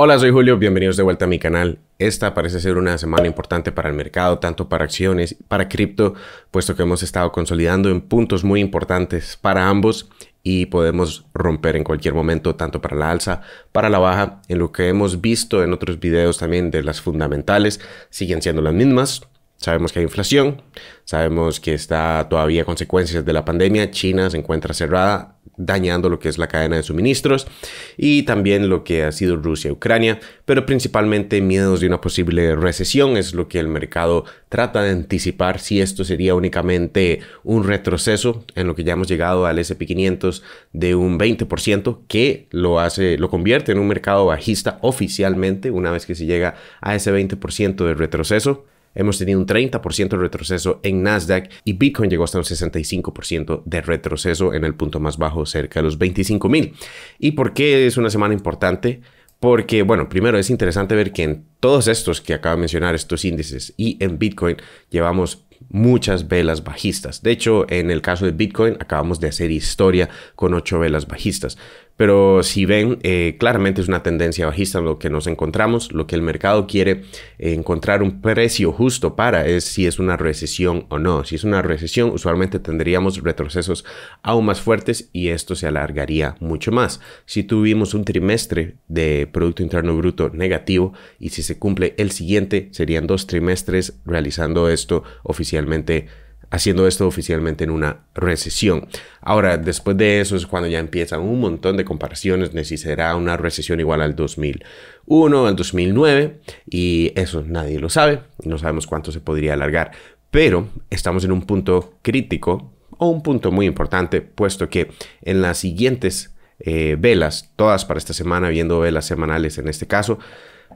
Hola, soy Julio, bienvenidos de vuelta a mi canal. Esta parece ser una semana importante para el mercado, tanto para acciones, para cripto, puesto que hemos estado consolidando en puntos muy importantes para ambos y podemos romper en cualquier momento, tanto para la alza, para la baja, en lo que hemos visto en otros videos también de las fundamentales, siguen siendo las mismas, Sabemos que hay inflación, sabemos que está todavía consecuencias de la pandemia, China se encuentra cerrada, dañando lo que es la cadena de suministros y también lo que ha sido Rusia Ucrania, pero principalmente miedos de una posible recesión es lo que el mercado trata de anticipar si esto sería únicamente un retroceso en lo que ya hemos llegado al SP500 de un 20% que lo hace lo convierte en un mercado bajista oficialmente una vez que se llega a ese 20% de retroceso. Hemos tenido un 30% de retroceso en Nasdaq y Bitcoin llegó hasta un 65% de retroceso en el punto más bajo, cerca de los 25.000. mil. ¿Y por qué es una semana importante? Porque, bueno, primero es interesante ver que en todos estos que acabo de mencionar, estos índices y en Bitcoin, llevamos muchas velas bajistas. De hecho, en el caso de Bitcoin acabamos de hacer historia con ocho velas bajistas. Pero si ven, eh, claramente es una tendencia bajista lo que nos encontramos. Lo que el mercado quiere eh, encontrar un precio justo para es si es una recesión o no. Si es una recesión, usualmente tendríamos retrocesos aún más fuertes y esto se alargaría mucho más. Si tuvimos un trimestre de Producto Interno Bruto negativo y si se cumple el siguiente, serían dos trimestres realizando esto oficialmente oficialmente haciendo esto oficialmente en una recesión. Ahora, después de eso es cuando ya empiezan un montón de comparaciones, necesitará una recesión igual al 2001, al 2009, y eso nadie lo sabe, no sabemos cuánto se podría alargar, pero estamos en un punto crítico o un punto muy importante, puesto que en las siguientes eh, velas, todas para esta semana, viendo velas semanales en este caso,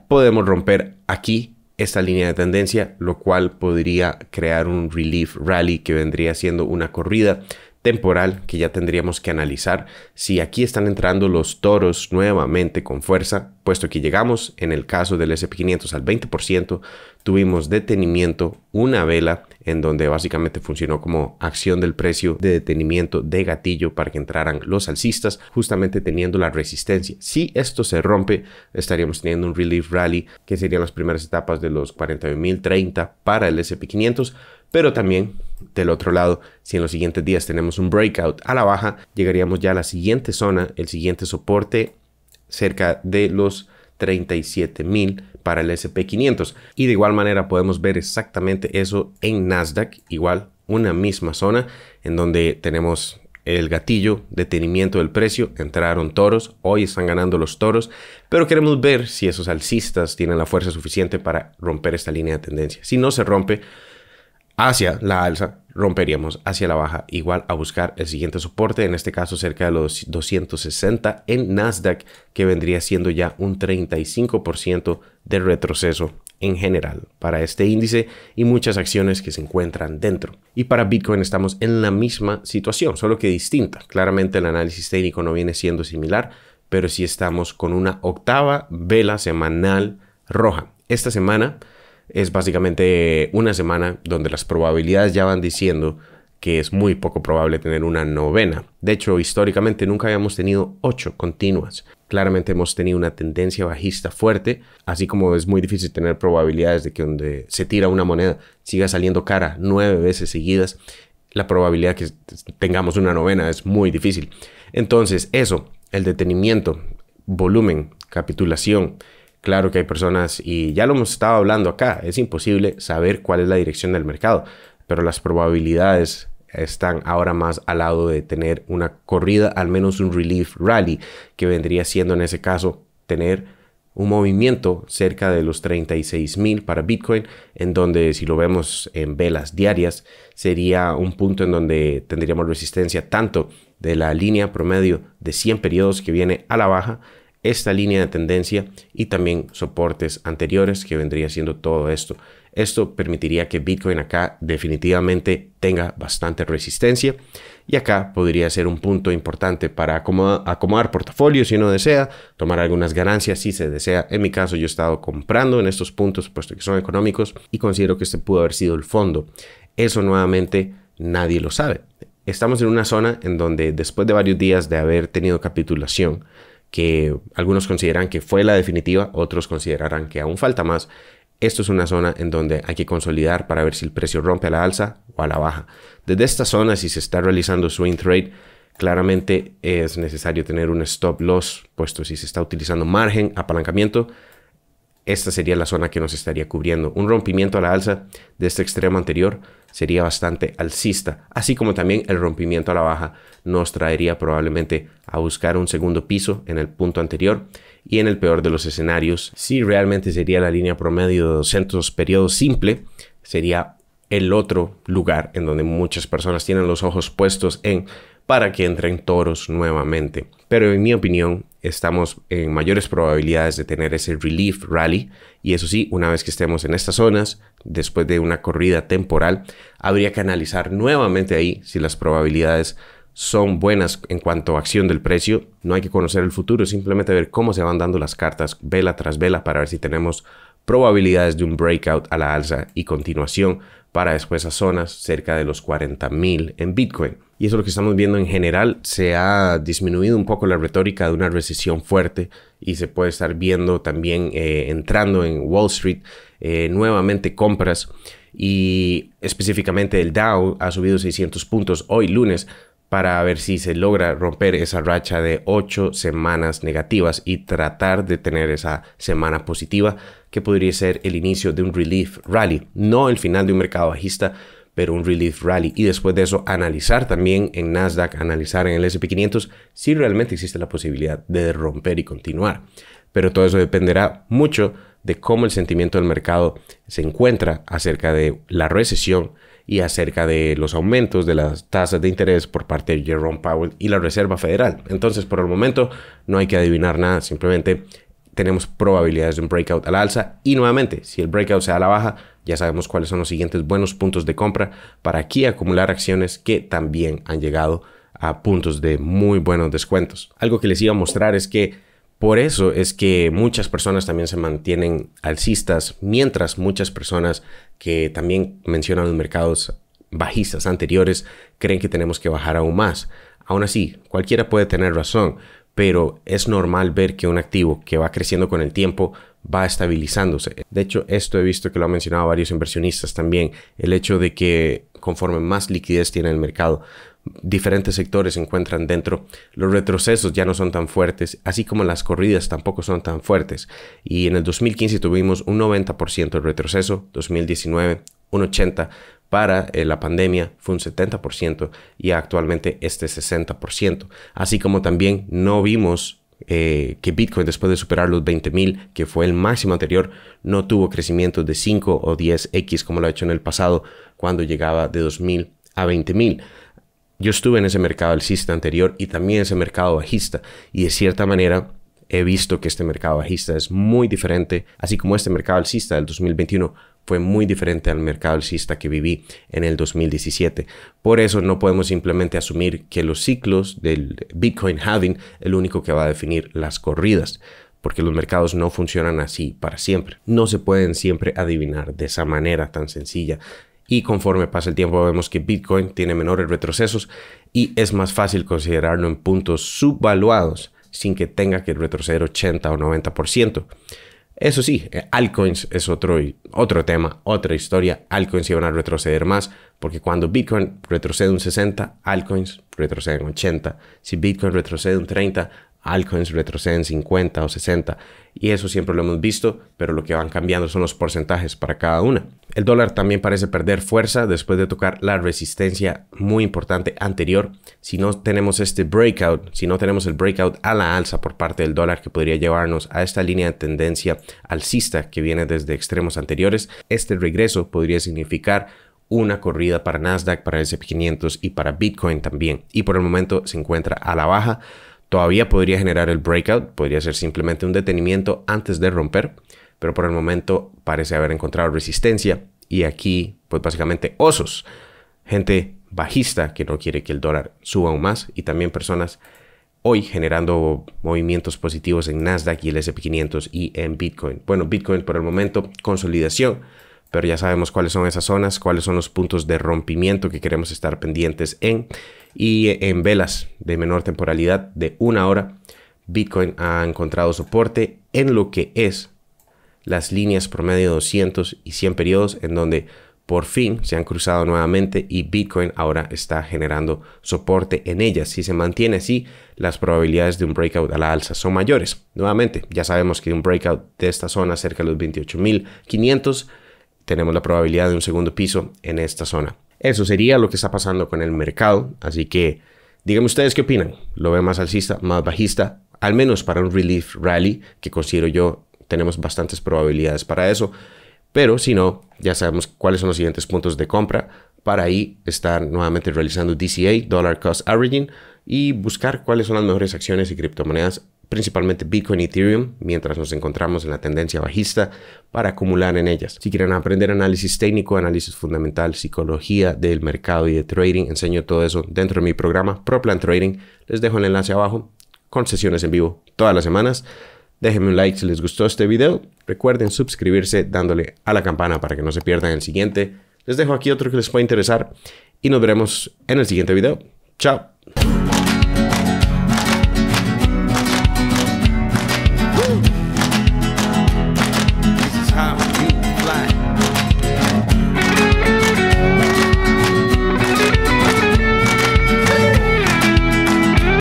podemos romper aquí esta línea de tendencia, lo cual podría crear un relief rally que vendría siendo una corrida temporal que ya tendríamos que analizar si aquí están entrando los toros nuevamente con fuerza, puesto que llegamos en el caso del SP500 al 20%, tuvimos detenimiento, una vela en donde básicamente funcionó como acción del precio de detenimiento de gatillo para que entraran los alcistas, justamente teniendo la resistencia. Si esto se rompe, estaríamos teniendo un relief rally, que serían las primeras etapas de los 41.030 para el SP500, pero también del otro lado, si en los siguientes días tenemos un breakout a la baja, llegaríamos ya a la siguiente zona, el siguiente soporte cerca de los 37,000 para el SP500. Y de igual manera podemos ver exactamente eso en Nasdaq, igual una misma zona en donde tenemos el gatillo, detenimiento del precio, entraron toros, hoy están ganando los toros, pero queremos ver si esos alcistas tienen la fuerza suficiente para romper esta línea de tendencia. Si no se rompe, hacia la alza, romperíamos hacia la baja igual a buscar el siguiente soporte, en este caso cerca de los 260 en Nasdaq, que vendría siendo ya un 35% de retroceso en general para este índice y muchas acciones que se encuentran dentro. Y para Bitcoin estamos en la misma situación, solo que distinta. Claramente el análisis técnico no viene siendo similar, pero sí estamos con una octava vela semanal roja. Esta semana es básicamente una semana donde las probabilidades ya van diciendo que es muy poco probable tener una novena. De hecho, históricamente nunca habíamos tenido ocho continuas. Claramente hemos tenido una tendencia bajista fuerte, así como es muy difícil tener probabilidades de que donde se tira una moneda siga saliendo cara nueve veces seguidas, la probabilidad que tengamos una novena es muy difícil. Entonces, eso, el detenimiento, volumen, capitulación, Claro que hay personas, y ya lo hemos estado hablando acá, es imposible saber cuál es la dirección del mercado, pero las probabilidades están ahora más al lado de tener una corrida, al menos un relief rally, que vendría siendo en ese caso tener un movimiento cerca de los 36 mil para Bitcoin, en donde si lo vemos en velas diarias, sería un punto en donde tendríamos resistencia tanto de la línea promedio de 100 periodos que viene a la baja, esta línea de tendencia y también soportes anteriores que vendría siendo todo esto. Esto permitiría que Bitcoin acá definitivamente tenga bastante resistencia y acá podría ser un punto importante para acomodar, acomodar portafolio si uno desea, tomar algunas ganancias si se desea. En mi caso yo he estado comprando en estos puntos puesto que son económicos y considero que este pudo haber sido el fondo. Eso nuevamente nadie lo sabe. Estamos en una zona en donde después de varios días de haber tenido capitulación, que algunos consideran que fue la definitiva, otros considerarán que aún falta más. Esto es una zona en donde hay que consolidar para ver si el precio rompe a la alza o a la baja. Desde esta zona, si se está realizando swing trade, claramente es necesario tener un stop loss, puesto si se está utilizando margen, apalancamiento, esta sería la zona que nos estaría cubriendo. Un rompimiento a la alza de este extremo anterior sería bastante alcista, así como también el rompimiento a la baja nos traería probablemente a buscar un segundo piso en el punto anterior y en el peor de los escenarios, si realmente sería la línea promedio de 200 periodos simple, sería el otro lugar en donde muchas personas tienen los ojos puestos en para que entren toros nuevamente. Pero en mi opinión, estamos en mayores probabilidades de tener ese relief rally. Y eso sí, una vez que estemos en estas zonas, después de una corrida temporal, habría que analizar nuevamente ahí si las probabilidades son buenas en cuanto a acción del precio. No hay que conocer el futuro, simplemente ver cómo se van dando las cartas vela tras vela para ver si tenemos probabilidades de un breakout a la alza y continuación para después a zonas cerca de los 40.000 en Bitcoin y eso es lo que estamos viendo en general, se ha disminuido un poco la retórica de una recesión fuerte y se puede estar viendo también eh, entrando en Wall Street eh, nuevamente compras y específicamente el Dow ha subido 600 puntos hoy lunes para ver si se logra romper esa racha de 8 semanas negativas y tratar de tener esa semana positiva que podría ser el inicio de un relief rally, no el final de un mercado bajista, pero un relief rally. Y después de eso, analizar también en Nasdaq, analizar en el SP500 si realmente existe la posibilidad de romper y continuar. Pero todo eso dependerá mucho de cómo el sentimiento del mercado se encuentra acerca de la recesión y acerca de los aumentos de las tasas de interés por parte de Jerome Powell y la Reserva Federal. Entonces, por el momento, no hay que adivinar nada, simplemente tenemos probabilidades de un breakout a la alza. Y nuevamente, si el breakout se a la baja, ya sabemos cuáles son los siguientes buenos puntos de compra para aquí acumular acciones que también han llegado a puntos de muy buenos descuentos. Algo que les iba a mostrar es que por eso es que muchas personas también se mantienen alcistas, mientras muchas personas que también mencionan los mercados bajistas anteriores creen que tenemos que bajar aún más. Aún así, cualquiera puede tener razón, pero es normal ver que un activo que va creciendo con el tiempo va estabilizándose. De hecho, esto he visto que lo han mencionado varios inversionistas también, el hecho de que conforme más liquidez tiene el mercado, diferentes sectores se encuentran dentro, los retrocesos ya no son tan fuertes, así como las corridas tampoco son tan fuertes. Y en el 2015 tuvimos un 90% de retroceso, 2019 un 80%, para eh, la pandemia fue un 70% y actualmente este 60%. Así como también no vimos eh, que Bitcoin después de superar los 20.000, que fue el máximo anterior, no tuvo crecimiento de 5 o 10x como lo ha hecho en el pasado cuando llegaba de 2.000 a 20.000. Yo estuve en ese mercado alcista anterior y también ese mercado bajista y de cierta manera he visto que este mercado bajista es muy diferente, así como este mercado alcista del 2021 fue muy diferente al mercado alcista que viví en el 2017. Por eso no podemos simplemente asumir que los ciclos del Bitcoin halving el único que va a definir las corridas, porque los mercados no funcionan así para siempre. No se pueden siempre adivinar de esa manera tan sencilla. Y conforme pasa el tiempo vemos que Bitcoin tiene menores retrocesos y es más fácil considerarlo en puntos subvaluados sin que tenga que retroceder 80 o 90%. Eso sí, eh, altcoins es otro, otro tema, otra historia. Altcoins iban a retroceder más, porque cuando Bitcoin retrocede un 60, altcoins retroceden un 80. Si Bitcoin retrocede un 30, alcoins retroceden 50 o 60 y eso siempre lo hemos visto, pero lo que van cambiando son los porcentajes para cada una. El dólar también parece perder fuerza después de tocar la resistencia muy importante anterior. Si no tenemos este breakout, si no tenemos el breakout a la alza por parte del dólar que podría llevarnos a esta línea de tendencia alcista que viene desde extremos anteriores, este regreso podría significar una corrida para Nasdaq, para el SP500 y para Bitcoin también. Y por el momento se encuentra a la baja Todavía podría generar el breakout, podría ser simplemente un detenimiento antes de romper, pero por el momento parece haber encontrado resistencia y aquí pues básicamente osos, gente bajista que no quiere que el dólar suba aún más y también personas hoy generando movimientos positivos en Nasdaq y el S&P 500 y en Bitcoin. Bueno, Bitcoin por el momento consolidación pero ya sabemos cuáles son esas zonas, cuáles son los puntos de rompimiento que queremos estar pendientes en. Y en velas de menor temporalidad de una hora, Bitcoin ha encontrado soporte en lo que es las líneas promedio 200 y 100 periodos en donde por fin se han cruzado nuevamente y Bitcoin ahora está generando soporte en ellas. Si se mantiene así, las probabilidades de un breakout a la alza son mayores. Nuevamente, ya sabemos que un breakout de esta zona cerca de los 28.500 tenemos la probabilidad de un segundo piso en esta zona. Eso sería lo que está pasando con el mercado, así que díganme ustedes qué opinan. ¿Lo ve más alcista, más bajista? Al menos para un relief rally, que considero yo tenemos bastantes probabilidades para eso. Pero si no, ya sabemos cuáles son los siguientes puntos de compra. Para ahí estar nuevamente realizando DCA, Dollar Cost Averaging, y buscar cuáles son las mejores acciones y criptomonedas principalmente Bitcoin y Ethereum, mientras nos encontramos en la tendencia bajista, para acumular en ellas. Si quieren aprender análisis técnico, análisis fundamental, psicología del mercado y de trading, enseño todo eso dentro de mi programa ProPlan Trading. Les dejo el enlace abajo con sesiones en vivo todas las semanas. Déjenme un like si les gustó este video. Recuerden suscribirse dándole a la campana para que no se pierdan el siguiente. Les dejo aquí otro que les puede interesar y nos veremos en el siguiente video. Chao.